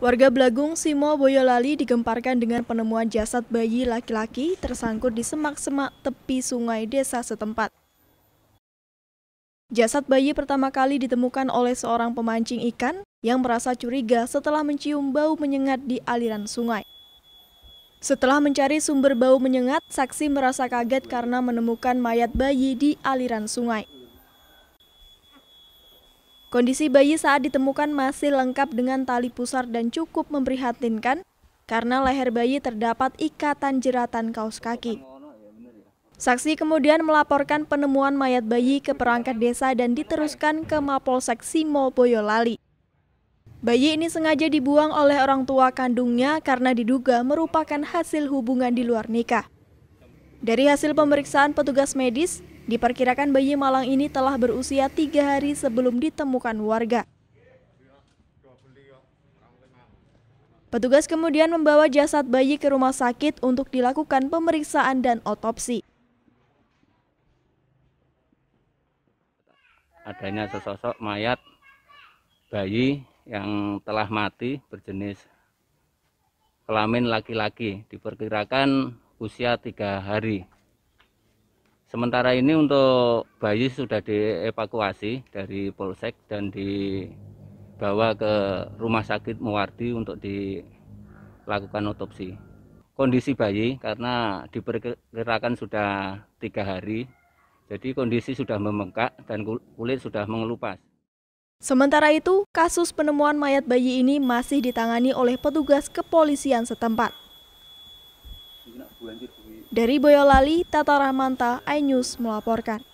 Warga Blagung Simo Boyolali digemparkan dengan penemuan jasad bayi laki-laki tersangkut di semak-semak tepi sungai desa setempat. Jasad bayi pertama kali ditemukan oleh seorang pemancing ikan yang merasa curiga setelah mencium bau menyengat di aliran sungai. Setelah mencari sumber bau menyengat, saksi merasa kaget karena menemukan mayat bayi di aliran sungai. Kondisi bayi saat ditemukan masih lengkap dengan tali pusar dan cukup memprihatinkan karena leher bayi terdapat ikatan jeratan kaos kaki. Saksi kemudian melaporkan penemuan mayat bayi ke perangkat desa dan diteruskan ke Mapolsek Simo Boyolali. Bayi ini sengaja dibuang oleh orang tua kandungnya karena diduga merupakan hasil hubungan di luar nikah. Dari hasil pemeriksaan petugas medis, Diperkirakan bayi malang ini telah berusia tiga hari sebelum ditemukan warga. Petugas kemudian membawa jasad bayi ke rumah sakit untuk dilakukan pemeriksaan dan otopsi. Adanya sesosok mayat bayi yang telah mati berjenis kelamin laki-laki, diperkirakan usia tiga hari. Sementara ini untuk bayi sudah dievakuasi dari Polsek dan dibawa ke rumah sakit Muwardi untuk dilakukan otopsi. Kondisi bayi karena diperkirakan sudah tiga hari, jadi kondisi sudah membengkak dan kulit sudah mengelupas. Sementara itu, kasus penemuan mayat bayi ini masih ditangani oleh petugas kepolisian setempat. Dari Boyolali, Tata Rahmanta, iNews melaporkan.